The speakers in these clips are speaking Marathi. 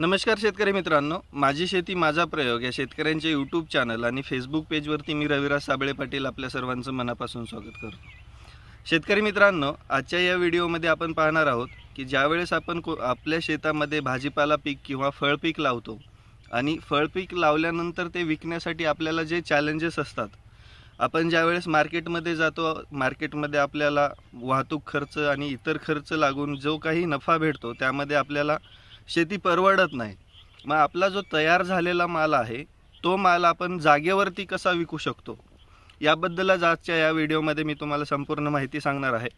नमस्कार शेतकरी मित्रांनो माझी शेती माझा प्रयोग या शेतकऱ्यांच्या यूट्यूब चॅनल आणि फेसबुक पेजवरती मी रविराज साबळे पाटील आपल्या सर्वांचं मनापासून स्वागत करतो शेतकरी मित्रांनो आजच्या या व्हिडिओमध्ये आपण पाहणार आहोत की ज्यावेळेस आपण को आपल्या शेतामध्ये भाजीपाला पीक किंवा फळपीक लावतो आणि फळपीक लावल्यानंतर ते विकण्यासाठी आपल्याला जे चॅलेंजेस असतात आपण ज्यावेळेस मार्केटमध्ये जातो मार्केटमध्ये आपल्याला वाहतूक खर्च आणि इतर खर्च लागून जो काही नफा भेटतो त्यामध्ये आपल्याला शेती परवडत नाही मग आपला जो तयार झालेला माल आहे तो माल आपण जागेवरती कसा विकू शकतो याबद्दलच आजच्या या व्हिडिओमध्ये मी तुम्हाला संपूर्ण माहिती सांगणार आहे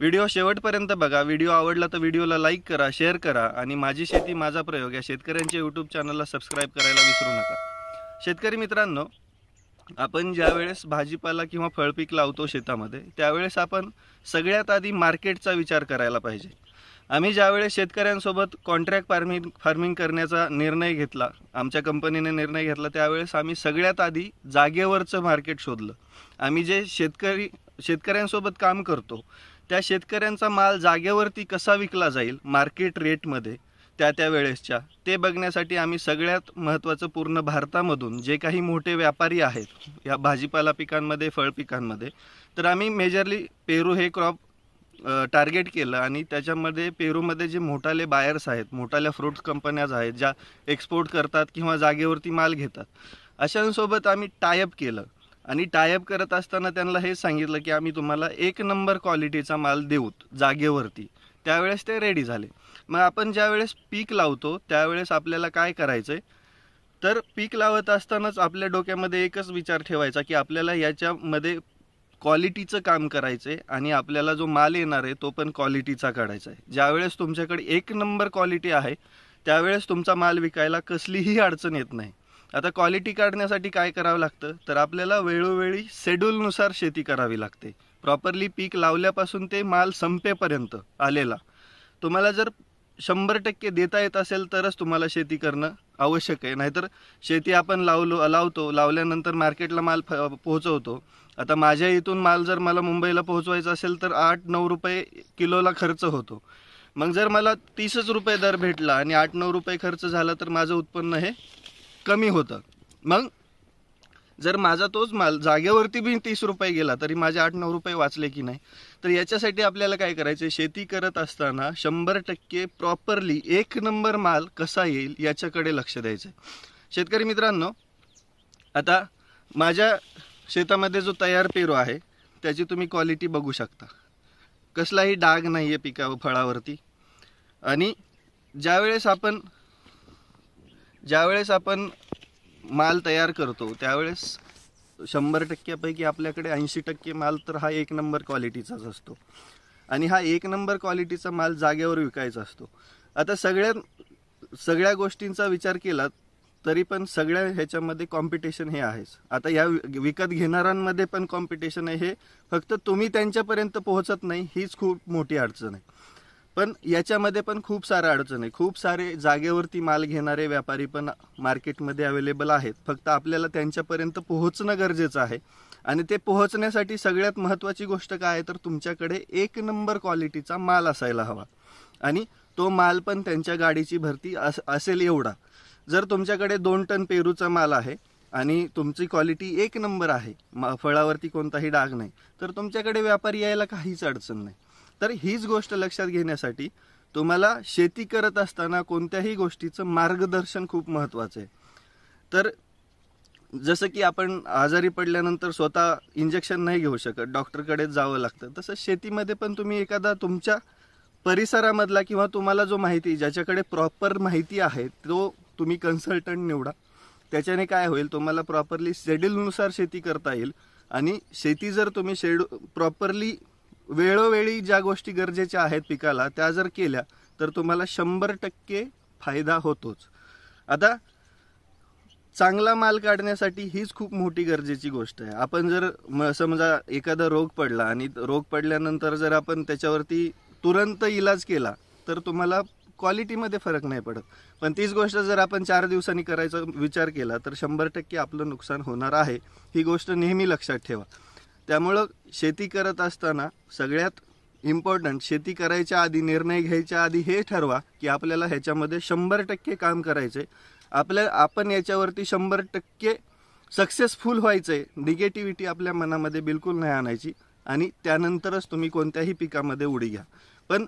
व्हिडिओ शेवटपर्यंत बघा व्हिडिओ आवडला तर व्हिडिओला लाईक करा शेअर करा आणि माझी शेती माझा प्रयोग या शेतकऱ्यांच्या यूट्यूब चॅनलला सबस्क्राईब करायला विसरू नका शेतकरी मित्रांनो आपण ज्यावेळेस भाजीपाला किंवा फळपीक लावतो शेतामध्ये त्यावेळेस आपण सगळ्यात आधी मार्केटचा विचार करायला पाहिजे आम्ही ज्यावेळेस शेतकऱ्यांसोबत कॉन्ट्रॅक्ट फार्मिंग फार्मिंग करण्याचा निर्णय घेतला आमच्या कंपनीने निर्णय घेतला त्यावेळेस आम्ही सगळ्यात आधी जागेवरचं मार्केट शोधलं आम्ही जे शेतकरी शेतकऱ्यांसोबत काम करतो त्या शेतकऱ्यांचा माल जागेवरती कसा विकला जाईल मार्केट रेटमध्ये त्या त्या वेळेसच्या ते बघण्यासाठी आम्ही सगळ्यात महत्त्वाचं पूर्ण भारतामधून जे काही मोठे व्यापारी आहेत या भाजीपाला पिकांमध्ये फळ पिकांमध्ये तर आम्ही मेजरली पेरू हे क्रॉप टार्गेट केलं आणि त्याच्यामध्ये पेरूमध्ये जे मोठाले बायर्स आहेत मोठाल्या फ्रूट कंपन्याज आहेत ज्या एक्सपोर्ट करतात किंवा जागेवरती माल घेतात अशांसोबत आम्ही टायअप केलं आणि टायअप करत असताना त्यांना हे सांगितलं की आम्ही तुम्हाला एक नंबर क्वालिटीचा माल देऊत जागेवरती त्यावेळेस ते रेडी झाले मग आपण ज्यावेळेस पीक लावतो त्यावेळेस आपल्याला काय करायचं आहे तर पीक लावत असतानाच आपल्या डोक्यामध्ये एकच विचार ठेवायचा की आपल्याला याच्यामध्ये क्वालिटीचं काम करायचं आहे आणि आपल्याला जो माल येणार आहे तो पण क्वालिटीचा काढायचा आहे ज्यावेळेस तुमच्याकडे एक नंबर क्वालिटी आहे त्यावेळेस तुमचा माल विकायला कसलीही अडचण येत नाही आता क्वालिटी काढण्यासाठी काय करावं लागतं तर आपल्याला वेळोवेळी शेड्यूलनुसार शेती करावी लागते प्रॉपरली पीक लावल्यापासून ते माल संपेपर्यंत आलेला तुम्हाला जर शंभर टक्के देता येत असेल तरच तुम्हाला शेती करणं आवश्यक आहे नाहीतर शेती आपण लावलो लावतो लावल्यानंतर मार्केटला माल फ पोहोचवतो आता माझ्या इथून माल जर मला मुंबईला पोहोचवायचा असेल तर आठ नऊ रुपये किलोला खर्च होतो मग जर मला तीसच रुपये दर भेटला आणि आठ नऊ रुपये खर्च झाला तर माझं उत्पन्न हे कमी होतं मग जर माझा तोच माल जागेवरती बी तीस रुपये गेला तरी माझे आठ नऊ रुपये वाचले की नाही तर याच्यासाठी आपल्याला काय करायचं शेती करत असताना शंभर टक्के प्रॉपरली एक नंबर माल कसा येईल याच्याकडे लक्ष द्यायचं शेतकरी मित्रांनो आता माझ्या शेतामध्ये जो तयार पेरू आहे त्याची तुम्ही क्वालिटी बघू शकता कसलाही डाग नाही आहे पिका फळावरती आणि ज्यावेळेस आपण ज्यावेळेस आपण माल तयार करतो त्यावेळेस शंभर टक्क्यापैकी आपल्याकडे ऐंशी टक्के माल तर हा एक नंबर क्वालिटीचाच असतो आणि हा एक नंबर क्वालिटीचा माल जागेवर विकायचा असतो आता सगळ्या सगळ्या गोष्टींचा विचार केला तरी पण सगळ्या ह्याच्यामध्ये कॉम्पिटिशन हे आहेच आता या विकत घेणाऱ्यांमध्ये पण कॉम्पिटिशन आहे हे फक्त तुम्ही त्यांच्यापर्यंत पोहोचत नाही हीच खूप मोठी अडचण आहे पण याच्यामध्ये पण खूप साऱ्या अडचण आहे खूप सारे जागेवरती माल घेणारे व्यापारी पण मार्केटमध्ये अवेलेबल आहेत फक्त आपल्याला त्यांच्यापर्यंत पोहोचणं गरजेचं आहे आणि ते पोहोचण्यासाठी सगळ्यात महत्त्वाची गोष्ट काय आहे तर तुमच्याकडे एक नंबर क्वालिटीचा माल असायला हवा आणि तो माल पण त्यांच्या गाडीची भरती अस असेल एवढा जर तुमच्याकडे दोन टन पेरूचा माल आहे आणि तुमची क्वालिटी एक नंबर आहे फळावरती कोणताही डाग नाही तर तुमच्याकडे व्यापारी यायला काहीच अडचण नाही तर हीच गोष्ट लक्षात घेण्यासाठी तुम्हाला शेती करत असताना कोणत्याही गोष्टीचं मार्गदर्शन खूप महत्त्वाचं आहे तर जसं की आपण आजारी पडल्यानंतर स्वतः इंजेक्शन नाही घेऊ शकत डॉक्टरकडे जावं लागतं तसं शेतीमध्ये पण तुम्ही एखादा तुमच्या परिसरामधला किंवा तुम्हाला जो माहिती ज्याच्याकडे प्रॉपर माहिती आहे तो तुम्ही कन्सल्टंट निवडा त्याच्याने काय होईल तुम्हाला प्रॉपरली शेड्यूलनुसार शेती करता येईल आणि शेती जर तुम्ही शेड्यू प्रॉपरली वेळोवेळी ज्या गोष्टी गरजेच्या आहेत पिकाला त्या जर केल्या तर तुम्हाला शंभर टक्के फायदा होतोच आता चांगला माल काढण्यासाठी हीच खूप मोठी गरजेची गोष्ट आहे आपण जर समजा एखादा रोग पडला आणि रोग पडल्यानंतर जर आपण त्याच्यावरती तुरंत इलाज केला तर तुम्हाला क्वालिटीमध्ये फरक नाही पडत पण तीच गोष्ट जर आपण चार दिवसांनी करायचा विचार केला तर शंभर टक्के आपलं नुकसान होणार आहे ही गोष्ट नेहमी लक्षात ठेवा त्यामुळं शेती करत असताना सगळ्यात इम्पॉर्टंट शेती करायच्या आधी निर्णय घ्यायच्या आधी हे ठरवा की आपल्याला ह्याच्यामध्ये शंभर टक्के काम करायचे आपल्या आपण याच्यावरती शंभर टक्के सक्सेसफुल व्हायचे निगेटिव्हिटी आपल्या मनामध्ये बिलकुल नाही आणायची आणि त्यानंतरच तुम्ही कोणत्याही पिकामध्ये उडी घ्या पण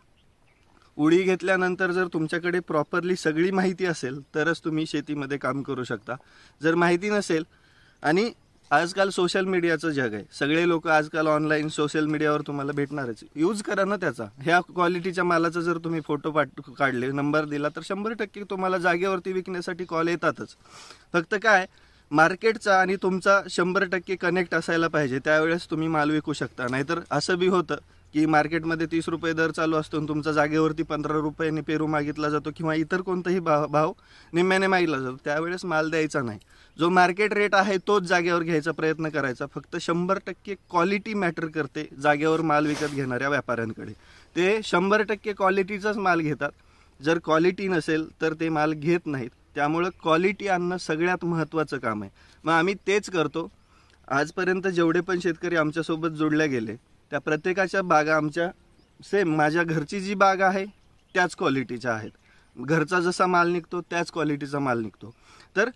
उडी घेतल्यानंतर जर तुमच्याकडे प्रॉपरली सगळी माहिती असेल तरच तुम्ही शेतीमध्ये काम करू शकता जर माहिती नसेल आणि आजकाल सोशल मीडियाचं जग आहे सगळे लोक आजकाल ऑनलाईन सोशल मीडियावर तुम्हाला भेटणारच यूज करा ना त्याचा ह्या क्वालिटीच्या मालाचा जर तुम्ही फोटो पाठ काढले नंबर दिला तर शंभर टक्के तुम्हाला जागेवरती विकण्यासाठी कॉल येतातच फक्त काय मार्केटचा आणि तुमचा शंभर टक्के कनेक्ट असायला पाहिजे त्यावेळेस तुम्ही माल विकू शकता नाहीतर असं बी होतं की मार्केटमध्ये तीस रुपये दर चालू असतो आणि तुमचा जागेवरती पंधरा रुपयाने पेरू मागितला जातो किंवा इतर कोणताही भाव भाव निम्म्याने मागितला जातो त्यावेळेस माल द्यायचा नाही जो मार्केट रेट आहे तोच जागेवर घ्यायचा प्रयत्न करायचा फक्त शंभर टक्के क्वालिटी मॅटर करते जागेवर माल विकत घेणाऱ्या व्यापाऱ्यांकडे ते शंभर टक्के क्वालिटीचाच माल घेतात जर क्वालिटी नसेल तर ते माल घेत नाहीत त्यामुळं क्वालिटी आणणं सगळ्यात महत्त्वाचं काम आहे मग आम्ही तेच करतो आजपर्यंत जेवढे पण शेतकरी आमच्यासोबत जोडले गेले त्या प्रत्येकाच्या बागा आमच्या सेम माझ्या घरची जी बाग आहे त्याच क्वालिटीच्या आहेत घरचा जसा माल निघतो त्याच क्वालिटीचा माल निघतो तर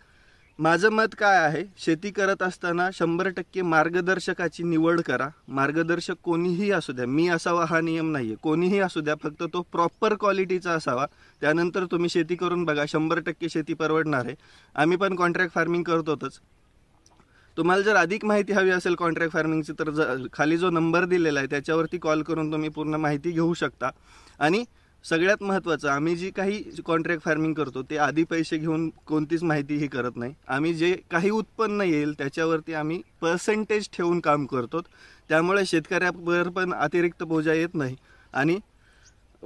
माझं मत काय आहे शेती करत असताना शंभर टक्के मार्गदर्शकाची निवड करा मार्गदर्शक कोणीही असू द्या मी असावा हा नियम नाही आहे कोणीही असू द्या फक्त तो प्रॉपर क्वालिटीचा असावा त्यानंतर तुम्ही शेती करून बघा शंभर टक्के शेती परवडणार आहे आम्ही पण कॉन्ट्रॅक्ट फार्मिंग करतोच तुम्हाला जर अधिक माहिती हवी असेल कॉन्ट्रॅक्ट फार्मिंगची तर ज खाली जो नंबर दिलेला आहे त्याच्यावरती कॉल करून तुम्ही पूर्ण माहिती घेऊ शकता आणि सगळ्यात महत्त्वाचं आम्ही जी काही कॉन्ट्रॅक्ट फार्मिंग करतो ते आधी पैसे घेऊन कोणतीच माहिती ही करत नाही आम्ही जे काही उत्पन्न येईल त्याच्यावरती आम्ही पर्सेंटेज ठेवून काम करतो त्यामुळे शेतकऱ्यावर पण अतिरिक्त बोजा येत नाही आणि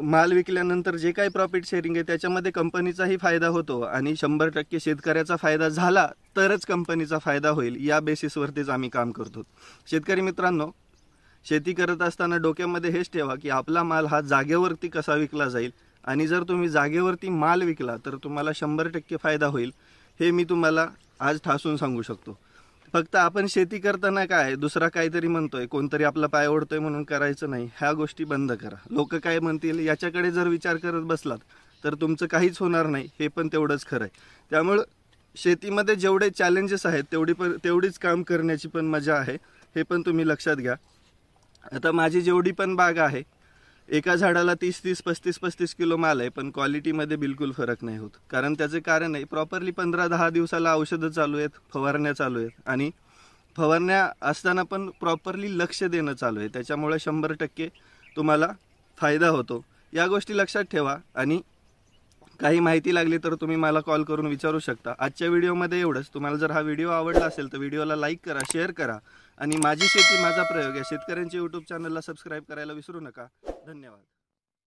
माल विकल्यानंतर जे काही प्रॉफिट शेअरिंग आहे त्याच्यामध्ये कंपनीचाही फायदा होतो आणि शंभर टक्के शेतकऱ्याचा फायदा झाला तरच कंपनीचा फायदा होईल या बेसिसवरतीच आम्ही काम करतो शेतकरी मित्रांनो शेती करत असताना डोक्यामध्ये हेच ठेवा की आपला माल हा जागेवरती कसा विकला जाईल आणि जर तुम्ही जागेवरती माल विकला तर तुम्हाला शंभर टक्के फायदा होईल हे मी तुम्हाला आज ठासून सांगू शकतो फक्त आपण शेती करताना काय दुसरा काहीतरी म्हणतोय कोणतरी आपला पाय ओढतोय म्हणून करायचं नाही ह्या गोष्टी बंद करा लोक काय म्हणतील याच्याकडे जर विचार करत बसलात तर तुमचं काहीच होणार नाही हे पण तेवढंच खरं आहे त्यामुळं शेतीमध्ये जेवढे चॅलेंजेस आहेत तेवढी पण तेवढीच काम करण्याची पण मजा आहे हे पण तुम्ही लक्षात घ्या आता माझी जेवढी पण बाग आहे एका झाडाला तीस तीस पस्तीस पस्तीस किलो माल आहे पण क्वालिटीमध्ये बिलकुल फरक नाही होत कारण त्याचे कारण आहे प्रॉपरली पंधरा दहा दिवसाला औषधं चालू आहेत फवारण्या चालू आहेत आणि फवारण्या असताना पण प्रॉपरली लक्ष देणं चालू आहे त्याच्यामुळे शंभर टक्के तुम्हाला फायदा होतो या गोष्टी लक्षात ठेवा आणि काही माहिती लागली तर तुम्ही मला कॉल करून विचारू शकता आजच्या व्हिडिओमध्ये एवढंच तुम्हाला जर हा व्हिडिओ आवडला असेल तर व्हिडिओला लाईक करा शेअर करा आणि माझी शेती माझा प्रयोग या शेतकऱ्यांचे यूट्यूब चॅनलला सबस्क्राईब करायला विसरू नका धन्यवाद